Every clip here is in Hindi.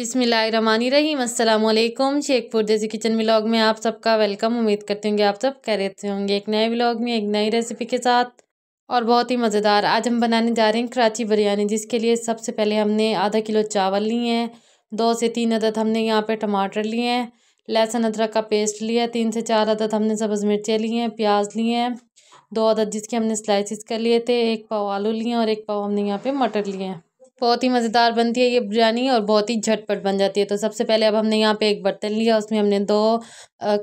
अस्सलाम वालेकुम शेखपुर देसी किचन व्लॉग में आप सबका वेलकम उम्मीद करती होंगे आप सब रहे थे होंगे एक नए व्लॉग में एक नई रेसिपी के साथ और बहुत ही मज़ेदार आज हम बनाने जा रहे हैं कराची बिरयानी जिसके लिए सबसे पहले हमने आधा किलो चावल लिए हैं दो से तीन अदद हमने यहाँ पर टमाटर लिए हैं लहसुन अदरक का पेस्ट लिया तीन से चार अदद हमने सब्ज़ मिर्चें ली हैं प्याज लिए हैं दो अदद जिसके हमने स्लाइसिस कर लिए थे एक पाव आलू लिए हैं और एक पाव हमने यहाँ पर मटर लिए हैं बहुत ही मज़ेदार बनती है ये बिरयानी और बहुत ही झटपट बन जाती है तो सबसे पहले अब हमने यहाँ पे एक बर्तन लिया उसमें हमने दो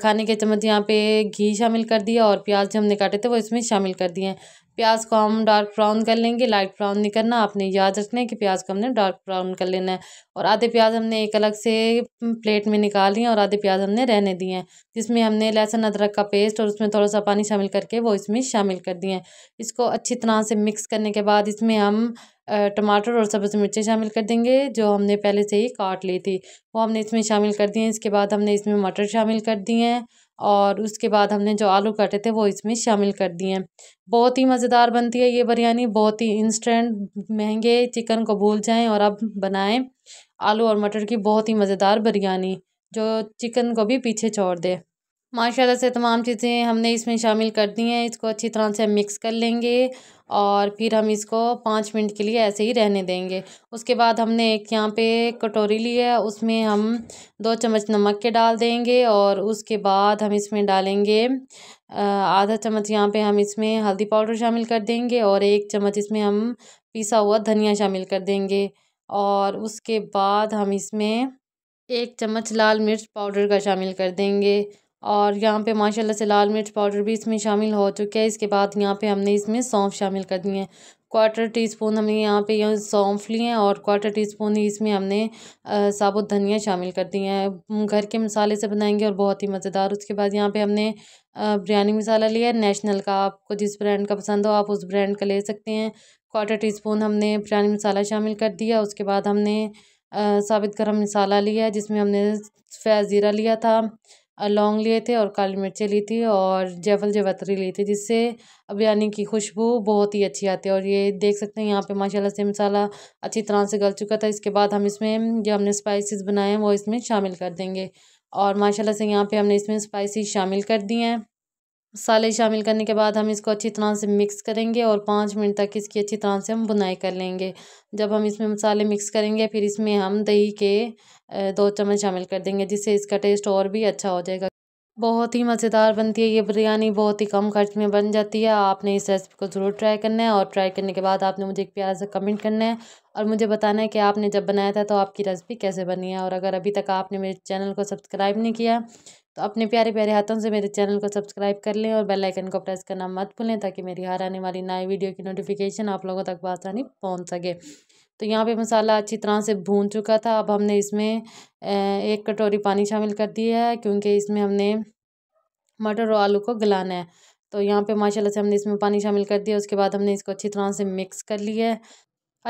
खाने के चम्मच यहाँ पे घी शामिल कर दिया और प्याज जो हमने काटे थे वो इसमें शामिल कर दिए प्याज को हम डार्क ब्राउन कर लेंगे लाइट ब्राउन नहीं करना आपने याद रखना है कि प्याज को हमने डार्क ब्राउन कर लेना है और आधे प्याज हमने एक अलग से हम्म, प्लेट में निकाल लिए और आधे प्याज हमने रहने दिए हैं जिसमें हमने लहसुन अदरक का पेस्ट और उसमें थोड़ा सा पानी शामिल करके वो इसमें शामिल कर दिए हैं इसको अच्छी तरह से मिक्स करने के बाद इसमें हम टमाटर और सब्ज़ मिर्चें शामिल कर देंगे जो हमने पहले से ही काट ली थी वो हमने इसमें शामिल कर दिए हैं इसके बाद हमने इसमें मटर शामिल कर दिए हैं और उसके बाद हमने जो आलू काटे थे वो इसमें शामिल कर दिए हैं बहुत ही मज़ेदार बनती है ये बिरयानी बहुत ही इंस्टेंट महंगे चिकन को भूल जाएं और अब बनाएं आलू और मटर की बहुत ही मज़ेदार बिरयानी जो चिकन को भी पीछे छोड़ दे माशाल्लाह से तमाम चीज़ें हमने इसमें शामिल कर दी हैं इसको अच्छी तरह से हम मिक्स कर लेंगे और फिर हम इसको पाँच मिनट के लिए ऐसे ही रहने देंगे उसके बाद हमने एक यहाँ पे कटोरी ली है उसमें हम दो चम्मच नमक के डाल देंगे और उसके बाद हम इसमें डालेंगे आधा चम्मच यहाँ पे हम इसमें हल्दी पाउडर शामिल कर देंगे और एक चम्मच इसमें हम पिसा हुआ धनिया शामिल कर देंगे और उसके बाद हम इसमें एक चम्मच लाल मिर्च पाउडर का शामिल कर देंगे और यहाँ पे माशाल्लाह से लाल मिर्च पाउडर भी इसमें शामिल हो चुका है इसके बाद यहाँ पे हमने इसमें सौंफ शामिल कर दी है क्वार्टर टी स्पून हमने यहाँ पे यहाँ सौंफ लिए हैं और क्वार्टर टी स्पून ही इसमें हमने साबुत धनिया शामिल कर दिए हैं घर के मसाले से बनाएंगे और बहुत ही मज़ेदार उसके बाद यहाँ पे हमने बिरयानी मसाला लिया है नेशनल का आपको जिस ब्रांड का पसंद हो आप उस ब्रांड का ले सकते हैं क्वार्टर टी स्पून हमने बिरयानी मसाला शामिल कर दिया उसके बाद हमने साबित गर्म मसाला लिया जिसमें हमने सफ़ेद ज़ीरा लिया था लौंग लिए थे और काली मिर्चें ली थी और जैफल जवतरी ली थी जिससे यानी की खुशबू बहुत ही अच्छी आती है और ये देख सकते हैं यहाँ पे माशाल्लाह से मसाला अच्छी तरह से गल चुका था इसके बाद हम इसमें जो हमने स्पाइसेस बनाए हैं वो इसमें शामिल कर देंगे और माशाल्लाह से यहाँ पे हमने इसमें स्पाइसी शामिल कर दिए हैं मसाले शामिल करने के बाद हम इसको अच्छी तरह से मिक्स करेंगे और पाँच मिनट तक इसकी अच्छी तरह से हम बुनाई कर लेंगे जब हम इसमें मसाले मिक्स करेंगे फिर इसमें हम दही के दो चम्मच शामिल कर देंगे जिससे इसका टेस्ट और भी अच्छा हो जाएगा बहुत ही मज़ेदार बनती है ये बिरयानी बहुत ही कम खर्च में बन जाती है आपने इस रेसिपी को ज़रूर ट्राई करना है और ट्राई करने के बाद आपने मुझे एक प्यारा सा कमेंट करना है और मुझे बताना है कि आपने जब बनाया था तो आपकी रेसिपी कैसे बनी है और अगर अभी तक आपने मेरे चैनल को सब्सक्राइब नहीं किया तो अपने प्यारे प्यारे हाथों से मेरे चैनल को सब्सक्राइब कर लें और बेल आइकन को प्रेस करना मत भूलें ताकि मेरी हर आने वाली नई वीडियो की नोटिफिकेशन आप लोगों तक आसानी पहुँच सके तो यहाँ पे मसाला अच्छी तरह से भून चुका था अब हमने इसमें एक कटोरी पानी शामिल कर दिया है क्योंकि इसमें हमने मटर और आलू को गलाना है तो यहाँ पे माशाल्लाह से हमने इसमें पानी शामिल कर दिया उसके बाद हमने इसको अच्छी तरह से मिक्स कर लिया है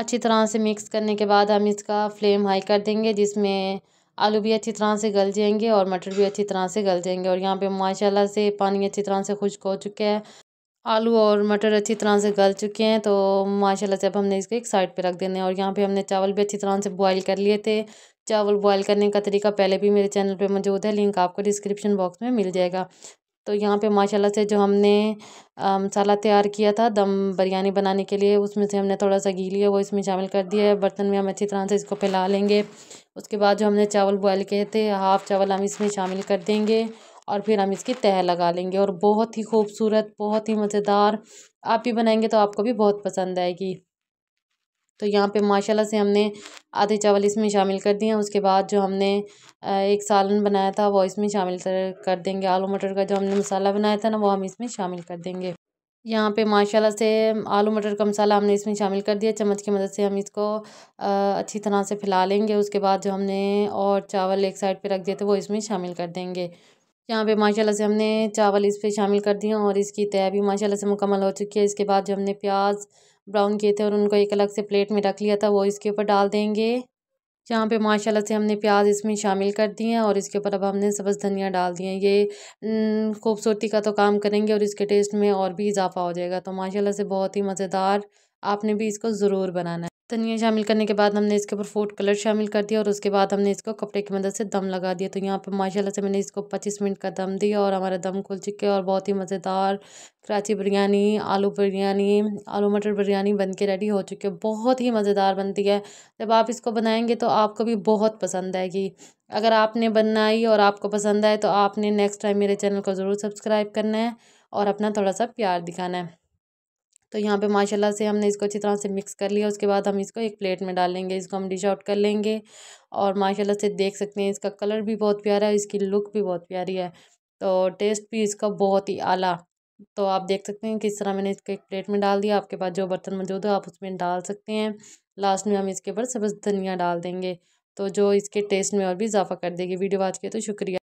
अच्छी तरह से मिक्स करने के बाद हम इसका फ्लेम हाई कर देंगे जिसमें आलू भी अच्छी तरह से गल जाएंगे और मटर भी अच्छी तरह से गल जाएंगे और यहाँ पे माशाल्लाह से पानी अच्छी तरह से खुश्क हो चुका है आलू और मटर अच्छी तरह से गल चुके हैं तो माशाल्लाह से अब हमने इसको एक साइड पे रख देने हैं और यहाँ पे हमने चावल भी अच्छी तरह से बॉईल कर लिए थे चावल बॉईल करने का तरीका पहले भी मेरे चैनल पे मौजूद है लिंक आपको डिस्क्रिप्शन बॉक्स में मिल जाएगा तो यहाँ पे माशाल्लाह से जो हमने मसाला तैयार किया था दम बिरयानी बनाने के लिए उसमें से हमने थोड़ा सा घी लिया वो इसमें शामिल कर दिया है बर्तन में हम अच्छी तरह से इसको फैला लेंगे उसके बाद जो हमने चावल बॉयल किए थे हाफ़ चावल हम इसमें शामिल कर देंगे और फिर हम इसकी तह लगा लेंगे और बहुत ही खूबसूरत बहुत ही मज़ेदार आप भी बनाएंगे तो आपको भी बहुत पसंद आएगी तो यहाँ पे माशाल्लाह से हमने आधे चावल इसमें शामिल कर दिए उसके बाद जो हमने एक सालन बनाया था वो इसमें शामिल कर देंगे आलू मटर का जो हमने मसाला बनाया था ना वो हम इसमें शामिल कर देंगे यहाँ पे माशाल्लाह से आलू मटर का मसाला हमने इसमें शामिल कर दिया चम्मच की मदद से हम इसको अच्छी तरह से फैला लेंगे उसके बाद जो हमने और चावल एक साइड पर रख दिए थे वो इसमें शामिल कर देंगे यहाँ पे माशाल्लाह से हमने चावल इस पर शामिल कर दिए और इसकी तय भी माशाल्लाह से मुकम्मल हो चुकी है इसके बाद जो हमने प्याज ब्राउन किए थे और उनको एक अलग से प्लेट में रख लिया था वो इसके ऊपर डाल देंगे यहाँ पे माशाल्लाह से हमने प्याज इसमें शामिल कर दिए हैं और इसके ऊपर अब हमने सब्ज़ धनिया डाल दिए ये खूबसूरती का तो काम करेंगे और इसके टेस्ट में और भी इजाफा हो जाएगा तो माशाल्लाह से बहुत ही मज़ेदार आपने भी इसको ज़रूर बनाना है धनिया शामिल करने के बाद हमने इसके ऊपर फूड कलर शामिल कर दिया और उसके बाद हमने इसको कपड़े की मदद से दम लगा दिया तो यहाँ पर माशाल्लाह से मैंने इसको 25 मिनट का दम दिया और हमारा दम खुल चुके और बहुत ही मज़ेदार कराची बिरयानी आलू बिरयानी आलू मटर बिरयानी बन के रेडी हो चुके बहुत ही मज़ेदार बनती है जब आप इसको बनाएंगे तो आपको भी बहुत पसंद आएगी अगर आपने बनाई और आपको पसंद आए तो आपने नेक्स्ट टाइम मेरे चैनल को ज़रूर सब्सक्राइब करना है और अपना थोड़ा सा प्यार दिखाना है तो यहाँ पे माशाल्लाह से हमने इसको अच्छी तरह से मिक्स कर लिया उसके बाद हम इसको एक प्लेट में डालेंगे इसको हम डिश आउट कर लेंगे और माशाल्लाह से देख सकते हैं इसका कलर भी बहुत प्यारा है इसकी लुक भी बहुत प्यारी है तो टेस्ट भी इसका बहुत ही आला तो आप देख सकते हैं किस तरह मैंने इसको एक प्लेट में डाल दिया आपके पास जो बर्तन मौजूद है आप उसमें डाल सकते हैं लास्ट में हम इसके ऊपर सब्ज़ धनिया डाल देंगे तो जो इसके टेस्ट में और भी इजाफा कर देगी वीडियो आज के तो शुक्रिया